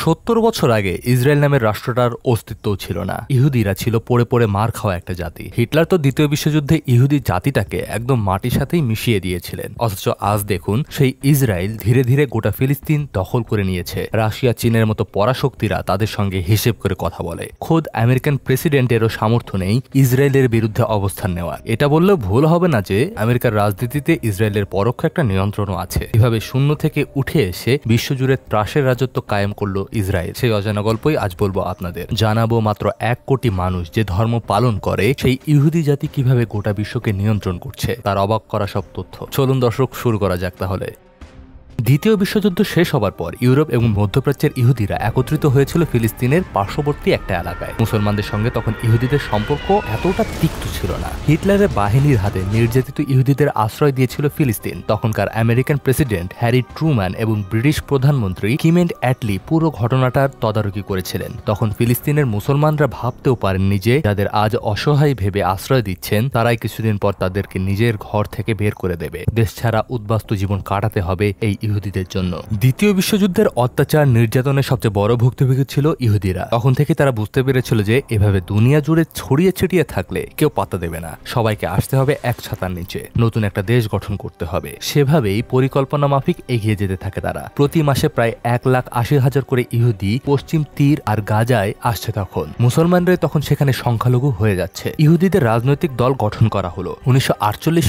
সত্তর বছর আগে ইসরায়েল নামের রাষ্ট্রটার অস্তিত্ব ছিল না ইহুদিরা ছিল পড়ে পড়ে মার খাওয়া একটা জাতি হিটলার তো দ্বিতীয় বিশ্বযুদ্ধে ইহুদি জাতিটাকে একদম মাটির সাথেই মিশিয়ে দিয়েছিলেন অথচ আজ দেখুন সেই ইসরায়েল ধীরে ধীরে গোটা ফিলিস্তিন দখল করে নিয়েছে রাশিয়া চীনের মতো পরাশক্তিরা তাদের সঙ্গে হিসেব করে কথা বলে খোদ আমেরিকান প্রেসিডেন্টেরও সামর্থ্য নেই ইসরায়েলের বিরুদ্ধে অবস্থান নেওয়া এটা বললেও ভুল হবে না যে আমেরিকার রাজনীতিতে ইসরায়েলের পরোক্ষ একটা নিয়ন্ত্রণও আছে এভাবে শূন্য থেকে উঠে এসে বিশ্বজুড়ে ত্রাসের রাজত্ব কায়েম করল ইসরায়েল সেই অজানা গল্পই আজ বলবো আপনাদের জানাবো মাত্র এক কোটি মানুষ যে ধর্ম পালন করে সেই ইহুদি জাতি কিভাবে গোটা বিশ্বকে নিয়ন্ত্রণ করছে তার অবাক করা সব তথ্য চলুন দর্শক শুরু করা যাক তাহলে দ্বিতীয় বিশ্বযুদ্ধ শেষ হবার পর ইউরোপ এবং মধ্যপ্রাচ্যের ইহুদিরা একত্রিত হয়েছিল ফিলিস্তিনের পার্শ্ববর্তী একটা এলাকায় মুসলমানদের সঙ্গে তখন ইহুদিদের সম্পর্ক এতটা তিক্ত ছিল না হিটলারের বাহিনীর হাতে নির্যাতিত ইহুদিদের আশ্রয় দিয়েছিল ফিলিস্তিন তখনকার আমেরিকান প্রেসিডেন্ট হ্যারি ট্রুম্যান এবং ব্রিটিশ প্রধানমন্ত্রী কিমেন্ট অ্যাটলি পুরো ঘটনাটার তদারকি করেছিলেন তখন ফিলিস্তিনের মুসলমানরা ভাবতেও পারেননি যে যাদের আজ অসহায় ভেবে আশ্রয় দিচ্ছেন তারাই কিছুদিন পর তাদেরকে নিজের ঘর থেকে বের করে দেবে দেশ ছাড়া উদ্বাস্ত জীবন কাটাতে হবে এই ইহুদিদের জন্য দ্বিতীয় বিশ্বযুদ্ধের অত্যাচার নির্যাতনের সবচেয়ে বড় ভুক্তভোগী ছিল ইহুদিরা তখন থেকে তারা বুঝতে পেরেছিল যে এভাবে দুনিয়া জুড়ে ছড়িয়ে ছিটিয়ে থাকলে কেউ পাতা দেবে না সবাইকে আসতে হবে এক ছাতার নিচে নতুন একটা দেশ গঠন করতে হবে সেভাবেই পরিকল্পনা মাফিক এগিয়ে যেতে থাকে তারা প্রতি মাসে প্রায় এক লাখ আশি হাজার করে ইহুদি পশ্চিম তীর আর গাজায় আসছে তখন মুসলমানরা তখন সেখানে সংখ্যালঘু হয়ে যাচ্ছে ইহুদিদের রাজনৈতিক দল গঠন করা হলো উনিশশো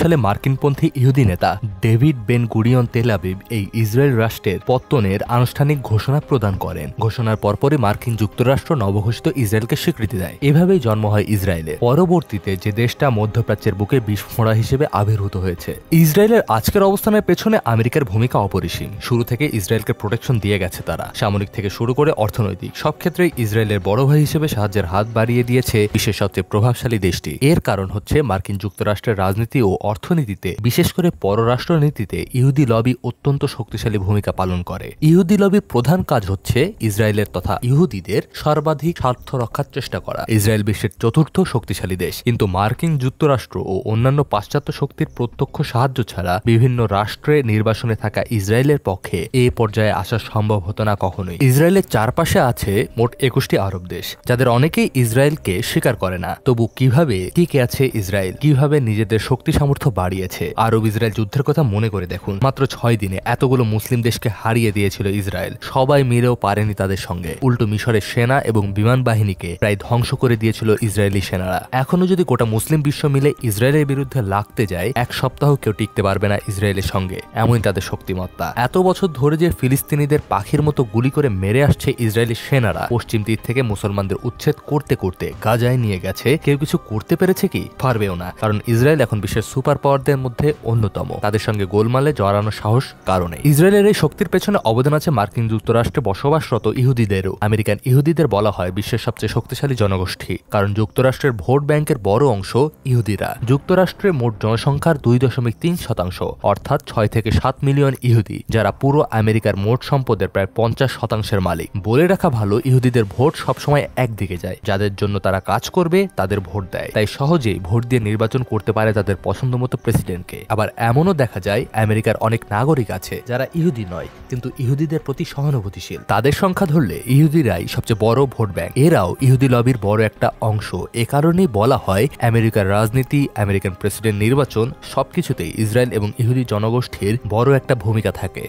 সালে মার্কিনপন্থী ইহুদি নেতা ডেভিড বেন গুরিয়ন তেলাবিব এই ইসরায়েল রাষ্ট্রের পত্তনের আনুষ্ঠানিক ঘোষণা প্রদান করেন ঘোষণার পরপরই মার্কিন যুক্তরাষ্ট্র নবঘোষিত ইসরায়েলকে স্বীকৃতি দেয় এভাবেই জন্ম হয় ইসরায়েলের পরবর্তীতে যে দেশটা মধ্যপ্রাচ্যের বুকে বিস্ফোরা হিসেবে আবির্ভূত হয়েছে ইসরায়েলের আজকের অবস্থানের পেছনে আমেরিকার ভূমিকা অপরিসীম শুরু থেকে ইসরায়েলকে প্রোটেকশন দিয়ে গেছে তারা সামরিক থেকে শুরু করে অর্থনৈতিক সব ক্ষেত্রেই ইসরায়েলের বড় ভাই হিসেবে সাহায্যের হাত বাড়িয়ে দিয়েছে বিশ্বের সবচেয়ে প্রভাবশালী দেশটি এর কারণ হচ্ছে মার্কিন যুক্তরাষ্ট্রের রাজনীতি ও অর্থনীতিতে বিশেষ করে পররাষ্ট্রনীতিতে ইহুদি লবি অত্যন্ত শক্তিশালী ভূমিকা পালন করে ইহুদি লবির প্রধান কাজ হচ্ছে ইসরায়েলের তথা ইহুদিদের সর্বাধিক স্বার্থ রক্ষার চেষ্টা করা ইসরায়েল বিশ্বের চতুর্থ শক্তিশালী দেশ কিন্তু মার্কিন যুক্তরাষ্ট্র ও অন্যান্য পাশ্চাত্য শক্তির প্রত্যক্ষ সাহায্য ছাড়া বিভিন্ন রাষ্ট্রে নির্বাসনে থাকা ইসরায়েলের পক্ষে এ পর্যায়ে আসা সম্ভব হতো না কখনোই ইসরায়েলের চারপাশে আছে মোট একুশটি আরব দেশ যাদের অনেকেই ইসরায়েলকে স্বীকার করে না তবু কিভাবে কি কে আছে ইসরায়েল কিভাবে নিজেদের শক্তি সামর্থ্য বাড়িয়েছে আরব ইসরায়েল যুদ্ধের কথা মনে করে দেখুন মাত্র ছয় দিনে এত এতগুলো মুসলিম দেশকে হারিয়ে দিয়েছিল ইসরায়েল সবাই মিলেও পারেনি তাদের সঙ্গে উল্টো মিশরের সেনা এবং বিমান বাহিনীকে প্রায় ধ্বংস করে দিয়েছিল ইসরায়েলি সেনারা এখনো যদি গোটা মুসলিম বিশ্ব মিলে ইসরায়েলের বিরুদ্ধে লাগতে যায় এক সপ্তাহ কেউ টিকতে পারবে না ইসরায়েলের সঙ্গে এমনই তাদের শক্তিমত্তা এত বছর ধরে যে ফিলিস্তিনিদের পাখির মতো গুলি করে মেরে আসছে ইসরায়েলি সেনারা পশ্চিম দিক থেকে মুসলমানদের উচ্ছেদ করতে করতে গাজায় নিয়ে গেছে কেউ কিছু করতে পেরেছে কি পারবেও না কারণ ইসরায়েল এখন বিশ্বের সুপার পাওয়ারদের মধ্যে অন্যতম তাদের সঙ্গে গোলমালে জড়ানো সাহস কারণে কারণে ইসরায়েলের এই শক্তির পেছনে অবদান আছে মার্কিন যুক্তরাষ্ট্রে বসবাসরত ইহুদিদেরও আমেরিকান ইহুদিদের বলা হয় বিশ্বের সবচেয়ে শক্তিশালী জনগোষ্ঠী কারণ যুক্তরাষ্ট্রের ভোট ব্যাংকের বড় অংশ ইহুদিরা যুক্তরাষ্ট্রে মোট জনসংখ্যার দুই দশমিক তিন শতাংশ অর্থাৎ ছয় থেকে সাত মিলিয়ন ইহুদি যারা পুরো আমেরিকার মোট সম্পদের প্রায় পঞ্চাশ শতাংশের মালিক বলে রাখা ভালো ইহুদিদের ভোট সবসময় একদিকে যায় যাদের জন্য তারা কাজ করবে তাদের ভোট দেয় তাই সহজেই ভোট দিয়ে নির্বাচন করতে পারে তাদের পছন্দ মতো প্রেসিডেন্টকে আবার এমনও দেখা যায় আমেরিকার অনেক নাগরিক আছে যারা ইহুদি নয় কিন্তু ইহুদিদের প্রতি সহানুভূতিশীল তাদের সংখ্যা ধরলে ইহুদিরাই সবচেয়ে বড় ভোট ব্যাংক এরাও ইহুদি লবির বড় একটা অংশ এ কারণেই বলা হয় আমেরিকার রাজনীতি আমেরিকান প্রেসিডেন্ট নির্বাচন সবকিছুতেই ইসরায়েল এবং ইহুদি জনগোষ্ঠীর বড় একটা ভূমিকা থাকে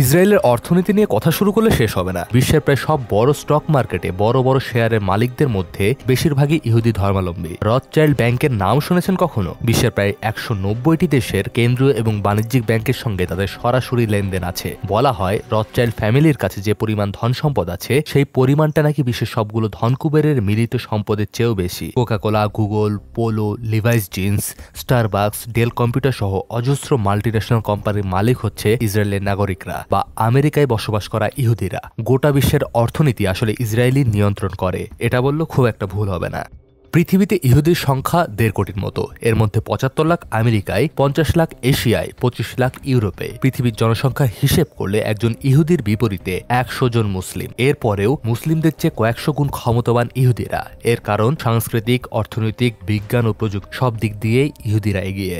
ইসরায়েলের অর্থনীতি নিয়ে কথা শুরু করলে শেষ হবে না বিশ্বের প্রায় সব বড় স্টক মার্কেটে বড় বড় শেয়ারের মালিকদের মধ্যে বেশিরভাগই ইহুদি ধর্মাবলম্বী চাইল্ড ব্যাংকের নাম শুনেছেন কখনো বিশ্বের প্রায় একশো নব্বইটি দেশের কেন্দ্রীয় এবং বাণিজ্যিক ব্যাংকের সঙ্গে তাদের সরাসরি লেনদেন আছে বলা হয় রথ চাইল্ড ফ্যামিলির কাছে যে পরিমাণ ধন সম্পদ আছে সেই পরিমাণটা নাকি বিশ্বের সবগুলো ধনকুবেরের মিলিত সম্পদের চেয়েও বেশি Coca Cola Google Polo Levi's jeans Starbucks Dell computer সহ অজস্র মাল্টিন্যাশনাল কোম্পানির মালিক হচ্ছে ইসরায়েলের নাগরিকরা ইহুদিরা বা আমেরিকায় বসবাস করা ইহুদিরা গোটা বিশ্বের অর্থনীতি আসলে ইসরায়েলি নিয়ন্ত্রণ করে এটা বললেও খুব একটা ভুল হবে না পৃথিবীতে ইহুদির সংখ্যা দেড় কোটির মতো এর মধ্যে পঁচাত্তর লাখ আমেরিকায় পঞ্চাশ লাখ এশিয়ায় পঁচিশ লাখ ইউরোপে পৃথিবীর জনসংখ্যার হিসেব করলে একজন ইহুদির বিপরীতে একশো জন মুসলিম এরপরেও মুসলিমদের চেয়ে কয়েকশো গুণ ক্ষমতাবান ইহুদিরা এর কারণ সাংস্কৃতিক অর্থনৈতিক বিজ্ঞান ও প্রযুক্তি সব দিক দিয়েই ইহুদিরা এগিয়ে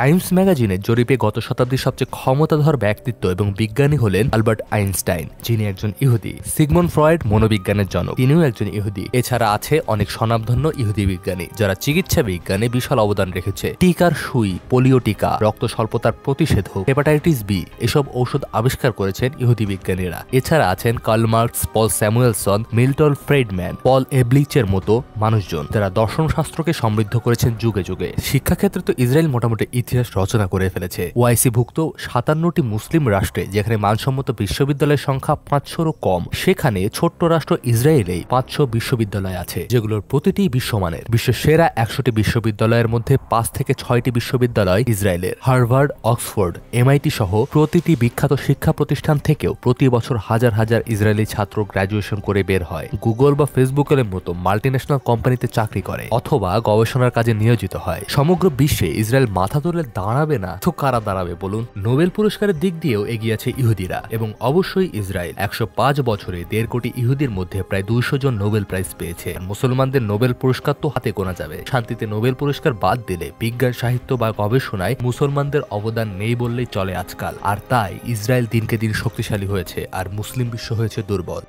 টাইমস ম্যাগাজিনের জরিপে গত শতাব্দীর সবচেয়ে ক্ষমতাধর ব্যক্তিত্ব এবং বিজ্ঞানী হলেন আলবার্ট আইনস্টাইন যিনি একজন ইহুদি সিগমন ফ্রয়েড মনোবিজ্ঞানের জনক তিনিও একজন ইহুদি এছাড়া আছে অনেক স্বনামধন্য ইহুদি বিজ্ঞানী যারা চিকিৎসা বিজ্ঞানে বিশাল অবদান রেখেছে টিকার সুই পোলিও টিকা রক্ত স্বল্পতার প্রতিষেধক হেপাটাইটিস বি এসব ঔষধ আবিষ্কার করেছেন ইহুদি বিজ্ঞানীরা এছাড়া আছেন Karl Marx Paul Samuelson Milton Friedman Paul এবলিচের মতো মানুষজন যারা দর্শনশাস্ত্রকে সমৃদ্ধ করেছেন যুগে যুগে শিক্ষাক্ষেত্রে তো ইসরায়েল মোটামুটি ইতিহাস রচনা করে ফেলেছে ওয়াইসি ভুক্ত সাতান্নটি মুসলিম রাষ্ট্রে যেখানে মানসম্মত বিশ্ববিদ্যালয়ের সংখ্যা পাঁচশোরও কম সেখানে ছোট্ট রাষ্ট্র ইসরায়েলেই পাঁচশো বিশ্ববিদ্যালয় আছে যেগুলোর প্রতিটি বিশ্বমানের বিশ্বের সেরা একশোটি বিশ্ববিদ্যালয়ের মধ্যে পাঁচ থেকে ছয়টি বিশ্ববিদ্যালয় ইসরায়েলের হার্ভার্ড অক্সফোর্ড এমআইটি সহ প্রতিটি বিখ্যাত শিক্ষা প্রতিষ্ঠান থেকেও প্রতি বছর হাজার হাজার ইসরায়েলি ছাত্র গ্র্যাজুয়েশন করে বের হয় গুগল বা ফেসবুকের মতো মাল্টিন্যাশনাল কোম্পানিতে চাকরি করে অথবা গবেষণার কাজে নিয়োজিত হয় সমগ্র বিশ্বে ইসরায়েল মাথা করলে দাঁড়াবে না তো কারা দাঁড়াবে বলুন নোবেল পুরস্কারের দিক দিয়েও এগিয়েছে ইহুদিরা এবং অবশ্যই ইসরায়েল একশো পাঁচ বছরে দেড় কোটি ইহুদির মধ্যে প্রায় দুইশো জন নোবেল প্রাইজ পেয়েছে মুসলমানদের নোবেল পুরস্কার তো হাতে গোনা যাবে শান্তিতে নোবেল পুরস্কার বাদ দিলে বিজ্ঞান সাহিত্য বা গবেষণায় মুসলমানদের অবদান নেই বললেই চলে আজকাল আর তাই ইসরায়েল দিনকে দিন শক্তিশালী হয়েছে আর মুসলিম বিশ্ব হয়েছে দুর্বল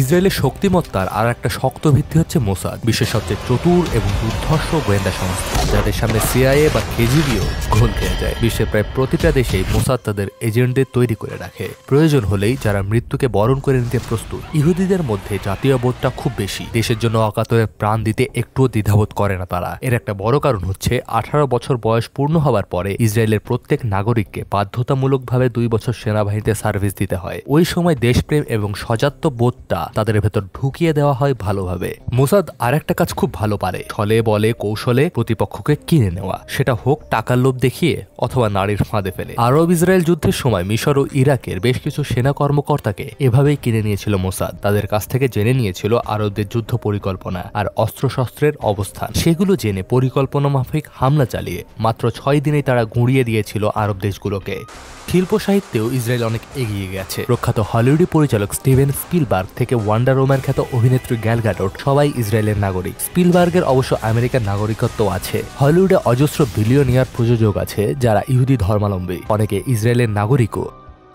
ইসরায়েলের শক্তিমত্তার আর একটা শক্ত ভিত্তি হচ্ছে মোসাদ বিশ্বের সবচেয়ে চতুর এবং দুর্ধর্ষ গোয়েন্দা সংস্থা যাদের সামনে সিআইএ বা কেজিবিও ঘোল খেয়ে যায় বিশ্বের প্রায় প্রতিটা দেশেই মোসাদ তাদের এজেন্টদের তৈরি করে রাখে প্রয়োজন হলেই যারা মৃত্যুকে বরণ করে নিতে প্রস্তুত ইহুদিদের মধ্যে জাতীয় বোধটা খুব বেশি দেশের জন্য অকাতরে প্রাণ দিতে একটুও দ্বিধাবোধ করে না তারা এর একটা বড় কারণ হচ্ছে আঠারো বছর বয়স পূর্ণ হওয়ার পরে ইসরায়েলের প্রত্যেক নাগরিককে বাধ্যতামূলকভাবে দুই বছর সেনাবাহিনীতে সার্ভিস দিতে হয় ওই সময় দেশপ্রেম এবং সজাত্য বোধটা যোদ্ধা তাদের ভেতর ঢুকিয়ে দেওয়া হয় ভালোভাবে মোসাদ আর একটা কাজ খুব ভালো পারে ছলে বলে কৌশলে প্রতিপক্ষকে কিনে নেওয়া সেটা হোক টাকার লোভ দেখিয়ে অথবা নারীর ফাঁদে ফেলে আরব ইসরায়েল যুদ্ধের সময় মিশর ও ইরাকের বেশ কিছু সেনা কর্মকর্তাকে এভাবেই কিনে নিয়েছিল মোসাদ তাদের কাছ থেকে জেনে নিয়েছিল আরবদের যুদ্ধ পরিকল্পনা আর অস্ত্রশস্ত্রের অবস্থান সেগুলো জেনে পরিকল্পনা মাফিক হামলা চালিয়ে মাত্র ছয় দিনেই তারা গুঁড়িয়ে দিয়েছিল আরব দেশগুলোকে শিল্প সাহিত্যেও ইসরায়েল অনেক এগিয়ে গেছে প্রখ্যাত হলিউডি পরিচালক স্টিভেন স্পিলবার্গ থেকে ওয়ান্ডার ওম্যান খ্যাত অভিনেত্রী গ্যাল সবাই ইসরায়েলের নাগরিক স্পিলবার্গের অবশ্য আমেরিকার নাগরিকত্ব আছে হলিউডে অজস্র বিলিয়নিয়ার প্রযোজক আছে যারা ইহুদি ধর্মালম্বী অনেকে ইসরায়েলের নাগরিকও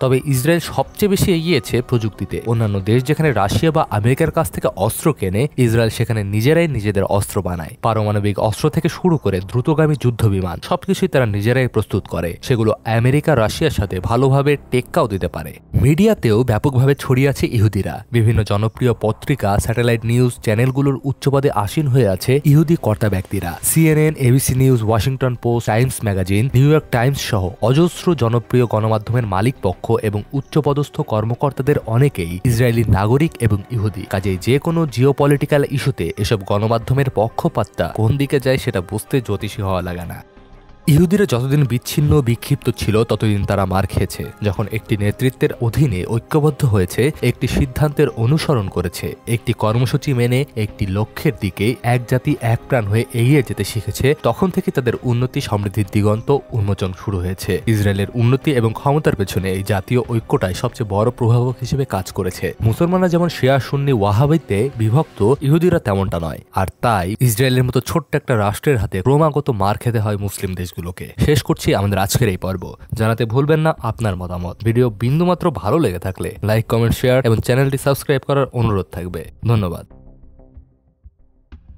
তবে ইসরায়েল সবচেয়ে বেশি এগিয়েছে প্রযুক্তিতে অন্যান্য দেশ যেখানে রাশিয়া বা আমেরিকার কাছ থেকে অস্ত্র কেনে ইসরায়েল সেখানে নিজেরাই নিজেদের অস্ত্র বানায় পারমাণবিক অস্ত্র থেকে শুরু করে দ্রুতগামী যুদ্ধ বিমান সবকিছুই তারা নিজেরাই প্রস্তুত করে সেগুলো আমেরিকা রাশিয়ার সাথে ভালোভাবে টেক্কাও দিতে পারে মিডিয়াতেও ব্যাপকভাবে ছড়িয়ে আছে ইহুদিরা বিভিন্ন জনপ্রিয় পত্রিকা স্যাটেলাইট নিউজ চ্যানেলগুলোর উচ্চপদে আসীন হয়ে আছে ইহুদি কর্তা ব্যক্তিরা CNN ABC News Washington Post Times magazine New York Times সহ অজস্র জনপ্রিয় গণমাধ্যমের মালিক পক্ষ এবং উচ্চপদস্থ কর্মকর্তাদের অনেকেই ইসরায়েলি নাগরিক এবং ইহুদি কাজে যে কোনো জিওপলিটিক্যাল ইস্যুতে এসব গণমাধ্যমের পক্ষপাতটা কোন দিকে যায় সেটা বুঝতে জ্যোতিষী হওয়া লাগে না ইহুদিরা যতদিন বিচ্ছিন্ন বিক্ষিপ্ত ছিল ততদিন তারা মার খেয়েছে যখন একটি নেতৃত্বের অধীনে ঐক্যবদ্ধ হয়েছে একটি সিদ্ধান্তের অনুসরণ করেছে একটি কর্মসূচি মেনে একটি লক্ষ্যের দিকে এক জাতি এক প্রাণ হয়ে এগিয়ে যেতে শিখেছে তখন থেকে তাদের উন্নতি সমৃদ্ধির দিগন্ত উন্মোচন শুরু হয়েছে ইসরায়েলের উন্নতি এবং ক্ষমতার পেছনে এই জাতীয় ঐক্যটাই সবচেয়ে বড় প্রভাবক হিসেবে কাজ করেছে মুসলমানরা যেমন শেয়া সুন্নি ওয়াহাবিতে বিভক্ত ইহুদিরা তেমনটা নয় আর তাই ইসরায়েলের মতো ছোট্ট একটা রাষ্ট্রের হাতে ক্রমাগত মার খেতে হয় মুসলিম দেশ নিউজগুলোকে শেষ করছি আমাদের আজকের এই পর্ব জানাতে ভুলবেন না আপনার মতামত ভিডিও বিন্দুমাত্র ভালো লেগে থাকলে লাইক কমেন্ট শেয়ার এবং চ্যানেলটি সাবস্ক্রাইব করার অনুরোধ থাকবে ধন্যবাদ